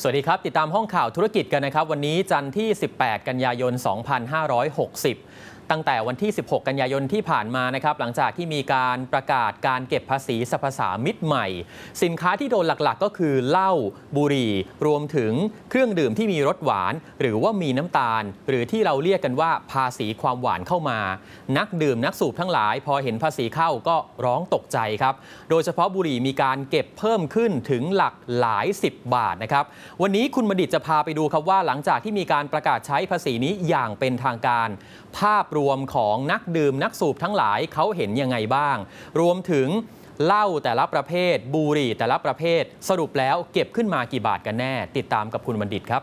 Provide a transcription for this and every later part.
สวัสดีครับ ติดตามห้องข่าวธุรกิจกันนะครับ วันนี้จันทร์ที่ 18 กันยายน 2560ตั้งแต่วันที่ 16 กันยายนที่ผ่านมานะครับหลังจากที่มีการประกาศการเก็บภาษีสรรพสามิตใหม่ สินค้าที่โดนหลักๆ ก็คือเหล้าบุหรี่รวมถึงเครื่องดื่มที่มีรสหวาน หรือว่ามีน้ำตาล หรือที่เราเรียกกันว่าภาษีความหวานเข้ามา นักดื่มนักสูบทั้งหลาย พอเห็นภาษีเข้าก็ร้องตกใจครับ โดยเฉพาะบุหรี่มีการเก็บเพิ่มขึ้นถึงหลักหลาย 10 บาทนะครับวันนี้คุณบดิตจะพาไปดูครับว่าหลังจากที่มีการประกาศใช้ภาษีนี้อย่างเป็นทางการภาพรวมของนักดื่มนักสูบทั้งหลายเขาเห็นยังไงบ้าง รวมถึงเหล้าแต่ละประเภทบุหรี่ แต่ละประเภทสรุปแล้วเก็บขึ้นมากี่บาทกันแน่ ติดตามกับคุณบัณฑิตครับ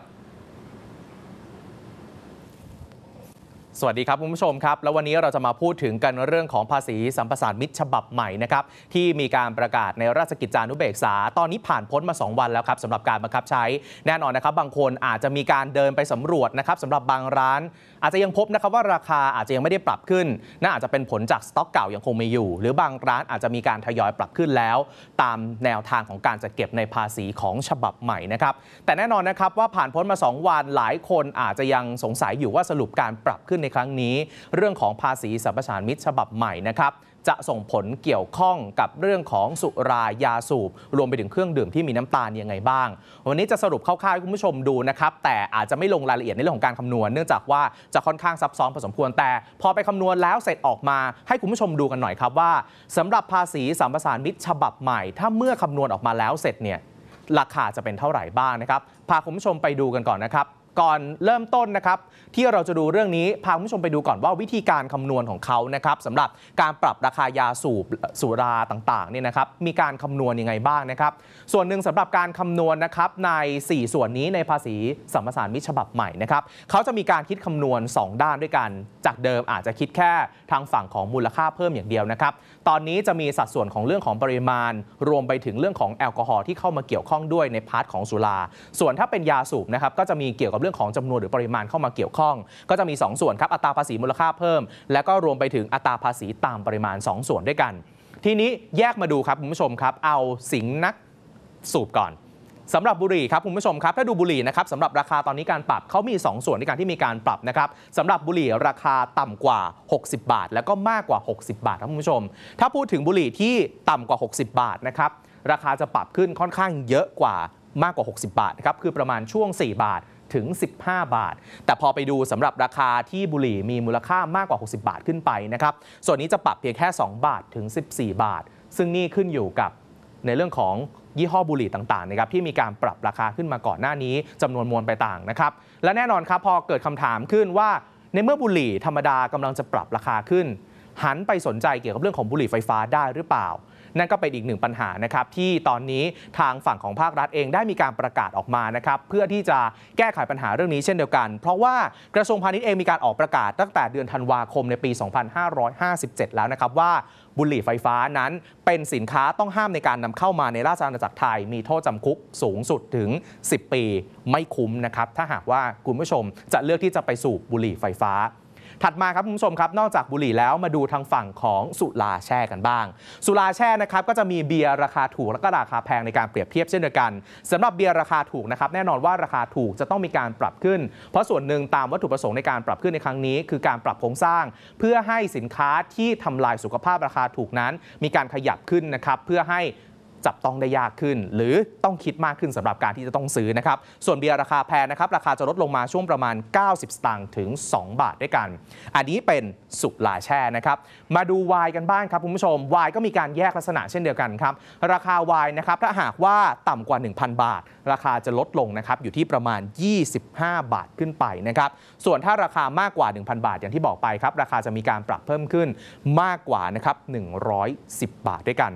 สวัสดีครับคุณผู้ชมครับแล้ววันนี้เราจะมาพูดถึงกันเรื่องของภาษีสัมปทานมิตรฉบับใหม่นะครับที่มีการประกาศในราชกิจจานุเบกษาตอนนี้ผ่านพ้นมา 2 วันแล้วครับสำหรับการบังคับใช้ แน่นอนนะครับบางคนอาจจะมีการเดินไปสำรวจนะครับสำหรับบางร้านอาจจะยังพบนะครับว่าราคาอาจจะยังไม่ได้ปรับขึ้น น่าอาจจะเป็นผลจากสต็อกเก่า ยังคงมีอยู่ หรือบางร้านอาจจะมีการทยอยปรับขึ้นแล้ว ตามแนวทางของการจัดเก็บในภาษีของฉบับใหม่นะครับแต่แน่นอนนะครับว่าผ่านพ้นมา2วันหลายคนอาจจะยังสงสัยอยู่ว่าสรุปการปรับขึ้นในครั้งนี้เรื่องของภาษีสรรพสานมิตรฉบับใหม่นะครับจะส่งผลเกี่ยวข้องกับเรื่องของสุรายาสูบรวมไปถึงเครื่องดื่มที่มีน้ำตาลยังไงบ้างวันนี้จะสรุปคร่าวๆให้คุณผู้ชมดูนะครับแต่อาจจะไม่ลงรายละเอียดในเรื่องของการคำนวณเนื่องจากว่าจะค่อนข้างซับซ้อนพอสมควร แต่พอไปคำนวณแล้วเสร็จออกมาให้คุณผู้ชมดูกันหน่อยครับว่า สำหรับภาษีสัมปทานมิตรฉบับใหม่ ถ้าเมื่อคำนวณออกมาแล้วเสร็จเนี่ยราคาจะเป็นเท่าไหร่บ้างนะครับพาคุณผู้ชมไปดูกันก่อนนะครับก่อนเริ่มต้นนะครับ ที่เราจะดูเรื่องนี้ พาคุณผู้ชมไปดูก่อนว่าวิธีการคำนวณของเขานะครับสำหรับการปรับราคายาสูบสุราต่างๆเนี่ยนะครับมีการคำนวณยังไงบ้างนะครับ ส่วนหนึ่งสำหรับการคำนวณนะครับใน 4 ส่วนนี้ในภาษีสัมปทานมิฉบับใหม่นะครับเขาจะมีการคิดคำนวณ 2 ด้านด้วยกันจากเดิมอาจจะคิดแค่ทางฝั่งของมูลค่าเพิ่มอย่างเดียวนะครับ ตอนนี้จะมีสัดส่วนของเรื่องของปริมาณ รวมไปถึงเรื่องของแอลกอฮอล์ที่เข้ามาเกี่ยวข้องด้วยในพาร์ทของสุรา ส่วนถ้าเป็นยาสูบนะครับก็จะมีเกี่ยวกับเรื่องื่องของจำนวนหรือปริมาณเข้ามาเกี่ยวข้อง ก็จะมี 2 ส่วนครับอัตราภาษีมูลค่าเพิ่ม และก็รวมไปถึงอัตราภาษีตามปริมาณ 2 ส่วนด้วยกัน ทีนี้แยกมาดูครับคุณผู้ชมครับเอาสิงนักสูบก่อนสำหรับบุหรี่ครับคุณผู้ชมครับถ้าดูบุหรี่นะครับสำหรับราคาตอนนี้การปรับเขามี 2 ส่วนในการที่มีการปรับนะครับสำหรับบุหรี่ราคาต่ำกว่า 60 บาท แล้วก็มากกว่า 60 บาทครับคุณผู้ชม ถ้าพูดถึงบุหรี่ที่ต่ำกว่า 60 บาทนะครับราคาจะปรับขึ้นค่อนข้างเยอะกว่ามากกว่า 60 บาทนะครับคือประมาณช่วง 4 บาทถึง 15 บาท แต่พอไปดูสำหรับราคาที่บุหรี่มีมูลค่ามากกว่า 60 บาทขึ้นไปนะครับ ส่วนนี้จะปรับเพียงแค่ 2 บาทถึง 14 บาท ซึ่งนี่ขึ้นอยู่กับในเรื่องของยี่ห้อบุหรี่ต่างๆนะครับที่มีการปรับราคาขึ้นมาก่อนหน้านี้ จำนวนมวลไปต่างนะครับ และแน่นอนครับ พอเกิดคำถามขึ้นว่า ในเมื่อบุหรี่ ธรรมดากำลังจะปรับราคาขึ้นหันไปสนใจเกี่ยวกับเรื่องของบุหรี่ไฟฟ้าได้หรือเปล่านั่นก็เป็นอีกหนึ่งปัญหานะครับที่ตอนนี้ทางฝั่งของภาครัฐเองได้มีการประกาศออกมานะครับเพื่อที่จะแก้ไขปัญหาเรื่องนี้เช่นเดียวกัน เพราะว่ากระทรวงพาณิชย์เองมีการออกประกาศตั้งแต่เดือนธันวาคมในปี 2557 แล้วนะครับว่าบุหรี่ไฟฟ้านั้นเป็นสินค้าต้องห้ามในการนำเข้ามาในราชอาณาจักรไทย มีโทษจำคุกสูงสุดถึง 10 ปีไม่คุ้มนะครับถ้าหากว่าคุณผู้ชมจะเลือกที่จะไปสูบบุหรี่ไฟฟ้าถัดมาครับคุณผู้ชมครับ นอกจากบุหรี่แล้วมาดูทางฝั่งของสุราแช่กันบ้าง สุราแช่นะครับก็จะมีเบียร์ราคาถูกและก็ราคาแพงในการเปรียบเทียบเช่นเดียวกัน สำหรับเบียร์ราคาถูกนะครับแน่นอนว่าราคาถูกจะต้องมีการปรับขึ้น เพราะส่วนหนึ่งตามวัตถุประสงค์ในการปรับขึ้นในครั้งนี้ คือการปรับโครงสร้าง เพื่อให้สินค้าที่ทำลายสุขภาพราคาถูกนั้น มีการขยับขึ้นนะครับเพื่อให้จับต้องได้ยากขึ้นหรือต้องคิดมากขึ้นสำหรับการที่จะต้องซื้อนะครับ ส่วนเบียร์ราคาแพงนะครับ ราคาจะลดลงมาช่วงประมาณ 90 สตางค์ถึง 2 บาทด้วยกัน อันนี้เป็นสุลาแช่นะครับ มาดูไวน์กันบ้างครับ คุณผู้ชมไวน์ก็มีการแยกลักษณะเช่นเดียวกันครับ ราคาไวน์นะครับ ถ้าหากว่าต่ำกว่า 1,000 บาท ราคาจะลดลงนะครับอยู่ที่ประมาณ 25 บาทขึ้นไปนะครับส่วนถ้าราคามากกว่า 1,000 บาทอย่างที่บอกไปครับราคาจะมีการปรับเพิ่มขึ้นมากกว่านะครับ110 บาทด้วยกัน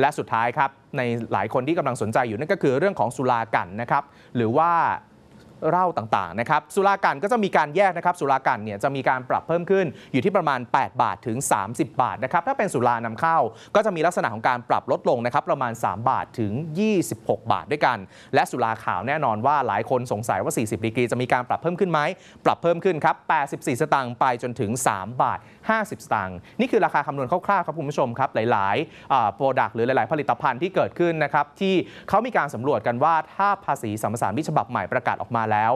และสุดท้ายครับในหลายคนที่กำลังสนใจอยู่นั่นก็คือเรื่องของสุรากันนะครับหรือว่าเหล้าต่าง ๆ นะครับ สุรากันก็จะมีการแยกนะครับ สุรากันเนี่ย จะมีการปรับเพิ่มขึ้นอยู่ที่ประมาณ 8 บาทถึง 30 บาทนะครับ ถ้าเป็นสุรานำเข้า ก็จะมีลักษณะของการปรับลดลงนะครับ ประมาณ 3 บาทถึง 26 บาทด้วยกัน และสุราขาวแน่นอนว่าหลายคนสงสัยว่า 40ดีกรีจะมีการปรับเพิ่มขึ้นไหม ปรับเพิ่มขึ้นครับ 84 สตางค์ไปจนถึง 3 บาท 50 สตางค์ นี่คือราคาคำนวณคร่าวๆ ครับคุณผู้ชมครับ หลายๆโปรดักต์หรือหลายๆผลิตภัณฑ์ที่เกิดขึ้นนะครับที่เขามีการสำรวจกันว่าถ้าภาษีสัมปทานวิฉบับใหม่ประกาศออกมาแล้ว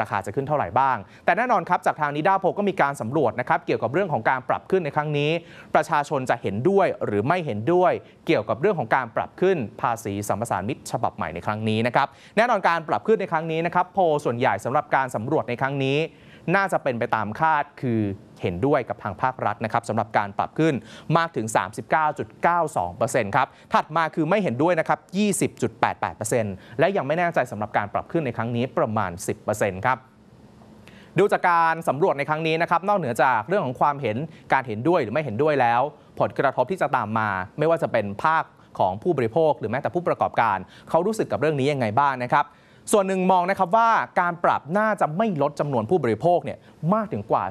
ราคาจะขึ้นเท่าไหร่บ้าง แต่แน่นอนครับจากทางนิด้าโพก็มีการสำรวจนะครับเกี่ยวกับเรื่องของการปรับขึ้นในครั้งนี้ ประชาชนจะเห็นด้วยหรือไม่เห็นด้วย เกี่ยวกับเรื่องของการปรับขึ้นภาษีสัมปทานมิตรฉบับใหม่ในครั้งนี้นะครับ แน่นอนการปรับขึ้นในครั้งนี้นะครับโพ ส่วนใหญ่สำหรับการสำรวจในครั้งนี้น่าจะเป็นไปตามคาดคือเห็นด้วยกับทางภาครัฐนะครับสำหรับการปรับขึ้นมากถึง 39.92%ครับถัดมาคือไม่เห็นด้วยนะครับ 20.88%และยังไม่แน่ใจสำหรับการปรับขึ้นในครั้งนี้ประมาณ 10%ครับดูจากการสำรวจในครั้งนี้นะครับนอกเหนือจากเรื่องของความเห็นการเห็นด้วยหรือไม่เห็นด้วยแล้วผลกระทบที่จะตามมาไม่ว่าจะเป็นภาคของผู้บริโภค หรือแม้แต่ผู้ประกอบการเขารู้สึกกับเรื่องนี้ยังไงบ้างนะครับส่วนหนึ่งมองนะครับว่าการปรับน่าจะไม่ลดจำนวนผู้บริโภคเนี่ยมากถึงกว่า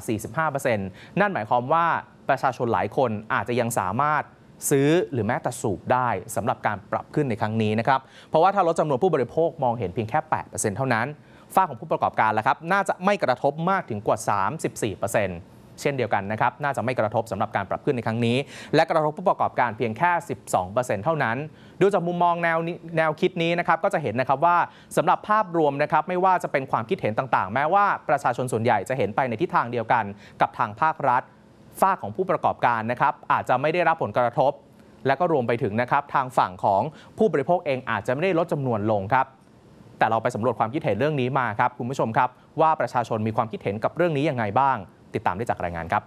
45%นั่นหมายความว่าประชาชนหลายคนอาจจะยังสามารถซื้อหรือแม้แต่สูบได้ สำหรับการปรับขึ้นในครั้งนี้นะครับเพราะว่าถ้าลดจำนวนผู้บริโภคมองเห็นเพียงแค่ 8%เท่านั้นฝ้าของผู้ประกอบการแล้วครับน่าจะไม่กระทบมากถึงกว่า 34%เช่นเดียวกันนะครับ น่าจะไม่กระทบสำหรับการปรับขึ้นในครั้งนี้ และกระทบผู้ประกอบการเพียงแค่ 12%เท่านั้น ดูจากมุมมองแนวแนวคิดนี้นะครับ ก็จะเห็นนะครับว่าสำหรับภาพรวมนะครับ ไม่ว่าจะเป็นความคิดเห็นต่างๆ แม้ว่าประชาชนส่วนใหญ่จะเห็นไปในทิศทางเดียวกัน กับทางภาครัฐ ฝ้าของผู้ประกอบการนะครับอาจจะไม่ได้รับผลกระทบ และก็รวมไปถึงนะครับทางฝั่งของผู้บริโภคเองอาจจะไม่ได้ลดจำนวนลงครับ แต่เราไปสำรวจความคิดเห็นเรื่องนี้มาครับคุณผู้ชมครับว่าประชาชนมีความคิดเห็นกับเรื่องนี้ยังไงบ้างติดตามได้จากรายงานครับ